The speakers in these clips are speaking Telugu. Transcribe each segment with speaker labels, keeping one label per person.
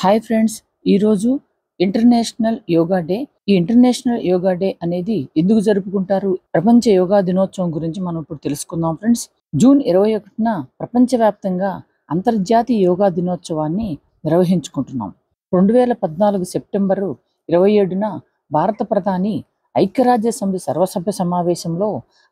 Speaker 1: హాయ్ ఫ్రెండ్స్ ఈరోజు ఇంటర్నేషనల్ యోగా డే ఈ ఇంటర్నేషనల్ యోగా డే అనేది ఎందుకు జరుపుకుంటారు ప్రపంచ యోగా దినోత్సవం గురించి మనం ఇప్పుడు తెలుసుకుందాం ఫ్రెండ్స్ జూన్ ఇరవై ఒకటిన ప్రపంచవ్యాప్తంగా అంతర్జాతీయ యోగా దినోత్సవాన్ని నిర్వహించుకుంటున్నాం రెండు వేల పద్నాలుగు సెప్టెంబరు ఇరవై ఏడున భారత ప్రధాని ఐక్యరాజ్య సమితి సర్వసభ్య సమావేశంలో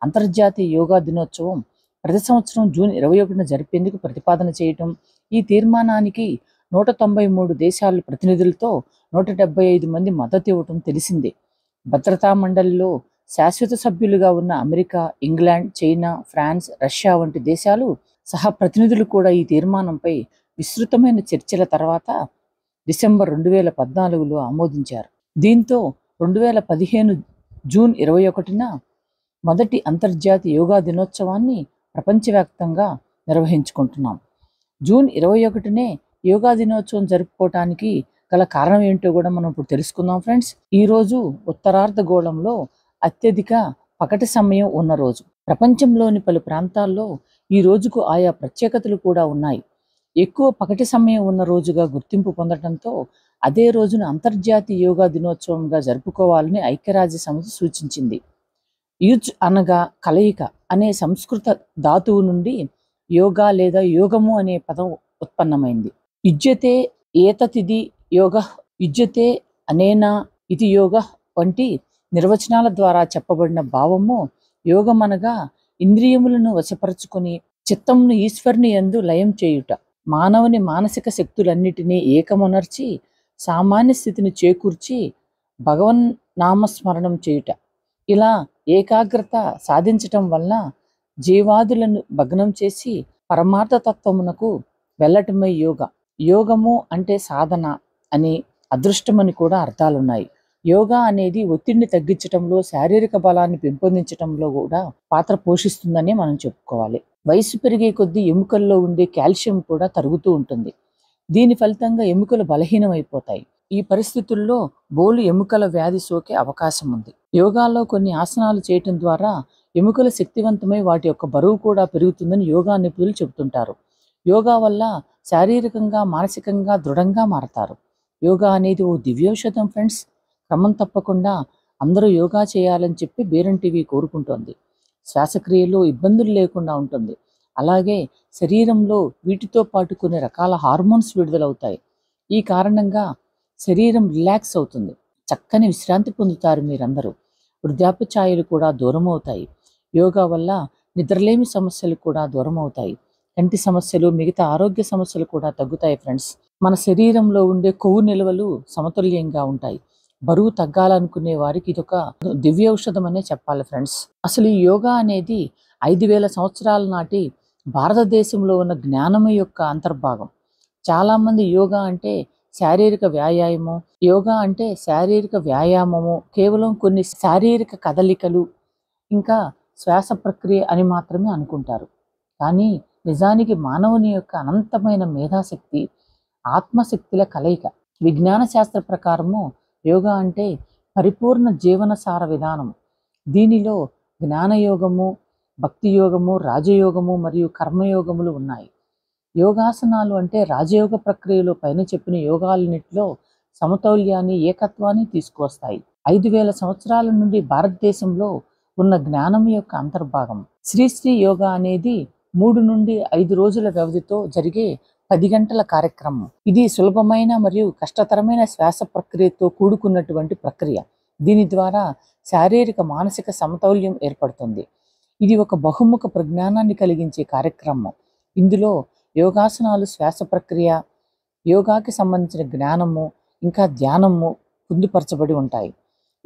Speaker 1: అంతర్జాతీయ యోగా దినోత్సవం ప్రతి సంవత్సరం జూన్ ఇరవై ఒకటిన జరిపేందుకు ప్రతిపాదన చేయటం ఈ తీర్మానానికి నూట తొంభై మూడు దేశాల ప్రతినిధులతో నూట డెబ్బై ఐదు మంది మద్దతు ఇవ్వటం తెలిసిందే భద్రతా మండలిలో శాశ్వత సభ్యులుగా ఉన్న America England China France Russia వంటి దేశాలు సహా ప్రతినిధులు కూడా ఈ తీర్మానంపై విస్తృతమైన చర్చల తర్వాత డిసెంబర్ రెండు వేల పద్నాలుగులో ఆమోదించారు దీంతో రెండు వేల పదిహేను జూన్ ఇరవై ఒకటిన మొదటి అంతర్జాతీయ యోగా దినోత్సవాన్ని ప్రపంచవ్యాప్తంగా నిర్వహించుకుంటున్నాం జూన్ ఇరవై ఒకటినే యోగా దినోత్సవం జరుపుకోవటానికి గల కారణం ఏంటో కూడా మనం ఇప్పుడు తెలుసుకుందాం ఫ్రెండ్స్ ఈరోజు ఉత్తరార్ధగోళంలో అత్యధిక పకటి సమయం ఉన్న రోజు ప్రపంచంలోని పలు ప్రాంతాల్లో ఈ రోజుకు ఆయా ప్రత్యేకతలు కూడా ఉన్నాయి ఎక్కువ పకటి సమయం ఉన్న రోజుగా గుర్తింపు పొందడంతో అదే రోజున అంతర్జాతీయ యోగా దినోత్సవంగా జరుపుకోవాలని ఐక్యరాజ్య సమితి సూచించింది యుజ్ అనగా కలయిక అనే సంస్కృత ధాతువు నుండి యోగా లేదా యోగము అనే పదం ఉత్పన్నమైంది యుజ్యతే ఏతతిది యోగ యుజ్యతే అనేనా ఇది యోగ వంటి నిర్వచనాల ద్వారా చెప్పబడిన భావము యోగమనగా ఇంద్రియములను వశపరచుకొని చిత్తమును ఈశ్వరుని ఎందు లయం చేయుట మానవుని మానసిక శక్తులన్నిటినీ ఏకమునర్చి సామాన్య స్థితిని చేకూర్చి భగవన్ నామస్మరణం చేయుట ఇలా ఏకాగ్రత సాధించటం వలన జీవాదులను భగ్నం చేసి పరమార్థతత్వమునకు వెళ్ళటమే యోగా యోగము అంటే సాధన అని అదృష్టమని కూడా అర్థాలున్నాయి యోగా అనేది ఒత్తిడిని తగ్గించడంలో శారీరక బలాన్ని పెంపొందించడంలో కూడా పాత్ర పోషిస్తుందని మనం చెప్పుకోవాలి వయసు పెరిగే కొద్దీ ఎముకల్లో ఉండే కాల్షియం కూడా తరుగుతూ ఉంటుంది దీని ఫలితంగా ఎముకలు బలహీనమైపోతాయి ఈ పరిస్థితుల్లో బోలు ఎముకల వ్యాధి సోకే అవకాశం ఉంది యోగాలో కొన్ని ఆసనాలు చేయటం ద్వారా ఎముకలు శక్తివంతమై వాటి యొక్క బరువు కూడా పెరుగుతుందని యోగా నిపుణులు చెబుతుంటారు యోగా వల్ల శారీరకంగా మానసికంగా దృఢంగా మారతారు యోగా అనేది ఓ దివ్యౌషధం ఫ్రెండ్స్ క్రమం తప్పకుండా అందరూ యోగా చేయాలని చెప్పి బీరన్ టీవీ కోరుకుంటోంది శ్వాసక్రియలో ఇబ్బందులు లేకుండా ఉంటుంది అలాగే శరీరంలో వీటితో పాటు కొన్ని రకాల హార్మోన్స్ విడుదలవుతాయి ఈ కారణంగా శరీరం రిలాక్స్ అవుతుంది చక్కని విశ్రాంతి పొందుతారు మీరందరూ వృద్ధాప్య ఛాయలు కూడా దూరం అవుతాయి యోగా వల్ల నిద్రలేమి సమస్యలు కూడా దూరం అవుతాయి కంటి సమస్యలు మిగతా ఆరోగ్య సమస్యలు కూడా తగ్గుతాయి ఫ్రెండ్స్ మన శరీరంలో ఉండే కొవ్వు నిల్వలు సమతుల్యంగా ఉంటాయి బరువు తగ్గాలనుకునే వారికి ఇదొక దివ్య ఔషధం అనే చెప్పాలి ఫ్రెండ్స్ అసలు ఈ యోగా అనేది ఐదు వేల సంవత్సరాల నాటి భారతదేశంలో ఉన్న జ్ఞానం యొక్క అంతర్భాగం చాలామంది యోగా అంటే శారీరక వ్యాయామము యోగా అంటే శారీరక వ్యాయామము కేవలం కొన్ని శారీరక కదలికలు ఇంకా శ్వాస ప్రక్రియ అని మాత్రమే అనుకుంటారు కానీ నిజానికి మానవుని యొక్క అనంతమైన మేధాశక్తి ఆత్మశక్తుల కలయిక విజ్ఞాన శాస్త్ర ప్రకారము యోగా అంటే పరిపూర్ణ జీవనసార విధానం దీనిలో జ్ఞానయోగము భక్తి యోగము రాజయోగము మరియు కర్మయోగములు ఉన్నాయి యోగాసనాలు అంటే రాజయోగ ప్రక్రియలో పైన చెప్పిన యోగాలన్నింటిలో సమతౌల్యాన్ని ఏకత్వాన్ని తీసుకువస్తాయి ఐదు వేల సంవత్సరాల నుండి భారతదేశంలో ఉన్న జ్ఞానం యొక్క అంతర్భాగం శ్రీశ్రీ యోగా అనేది మూడు నుండి ఐదు రోజుల వ్యవధితో జరిగే పది గంటల కార్యక్రమం ఇది సులభమైన మరియు కష్టతరమైన శ్వాస ప్రక్రియతో కూడుకున్నటువంటి ప్రక్రియ దీని ద్వారా శారీరక మానసిక సమతౌల్యం ఏర్పడుతుంది ఇది ఒక బహుముఖ ప్రజ్ఞానాన్ని కలిగించే కార్యక్రమం ఇందులో యోగాసనాలు శ్వాస ప్రక్రియ యోగాకి సంబంధించిన జ్ఞానము ఇంకా ధ్యానము పొందుపరచబడి ఉంటాయి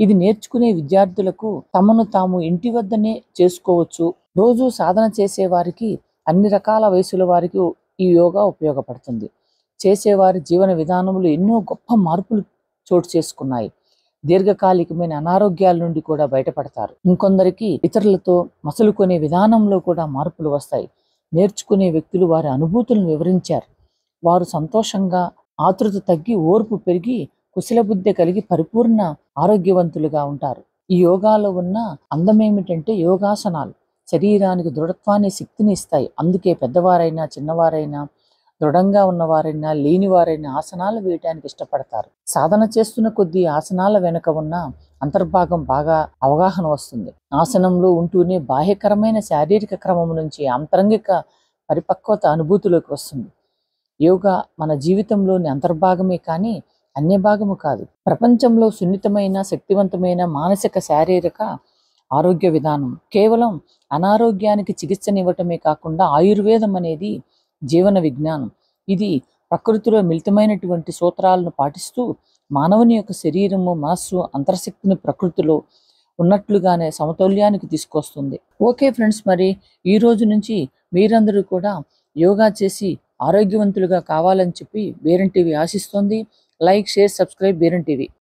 Speaker 1: ఇది నేర్చుకునే విద్యార్థులకు తమను తాము ఇంటి వద్దనే చేసుకోవచ్చు రోజు సాధన చేసే వారికి అన్ని రకాల వయసుల వారికి ఈ యోగా ఉపయోగపడుతుంది చేసేవారి జీవన విధానములు ఎన్నో గొప్ప మార్పులు చోటు చేసుకున్నాయి దీర్ఘకాలికమైన అనారోగ్యాల నుండి కూడా బయటపడతారు ఇంకొందరికి ఇతరులతో మసలు కొనే విధానంలో కూడా మార్పులు వస్తాయి నేర్చుకునే వ్యక్తులు వారి అనుభూతులను వివరించారు వారు సంతోషంగా ఆతృత తగ్గి ఓర్పు పెరిగి కుశల బుద్ధి కలిగి పరిపూర్ణ ఆరోగ్యవంతులుగా ఉంటారు ఈ యోగాలో ఉన్న అందమేమిటంటే యోగాసనాలు శరీరానికి దృఢత్వాన్ని శక్తిని ఇస్తాయి అందుకే పెద్దవారైనా చిన్నవారైనా దృఢంగా ఉన్నవారైనా లేనివారైనా ఆసనాలు వేయటానికి ఇష్టపడతారు సాధన చేస్తున్న కొద్దీ ఆసనాల వెనుక ఉన్న అంతర్భాగం బాగా అవగాహన వస్తుంది ఆసనంలో ఉంటూనే బాహ్యకరమైన శారీరక క్రమం నుంచి అంతరంగిక పరిపక్వత అనుభూతిలోకి వస్తుంది యోగా మన జీవితంలోని అంతర్భాగమే కానీ అన్య భాగము కాదు ప్రపంచంలో సున్నితమైన శక్తివంతమైన మానసిక శారీరక ఆరోగ్య విధానం కేవలం అనారోగ్యానికి చికిత్సనివ్వటమే కాకుండా ఆయుర్వేదం అనేది జీవన విజ్ఞానం ఇది ప్రకృతిలో మిళితమైనటువంటి సూత్రాలను పాటిస్తూ మానవుని యొక్క శరీరము మనస్సు అంతర్శక్తిని ప్రకృతిలో ఉన్నట్లుగానే సమతౌల్యానికి తీసుకొస్తుంది ఓకే ఫ్రెండ్స్ మరి ఈ రోజు నుంచి మీరందరూ కూడా యోగా చేసి ఆరోగ్యవంతులుగా కావాలని చెప్పి వేరంటివి ఆశిస్తుంది లైక్ షేర్ సబ్స్క్రైబ్ బీరన్ టీవీ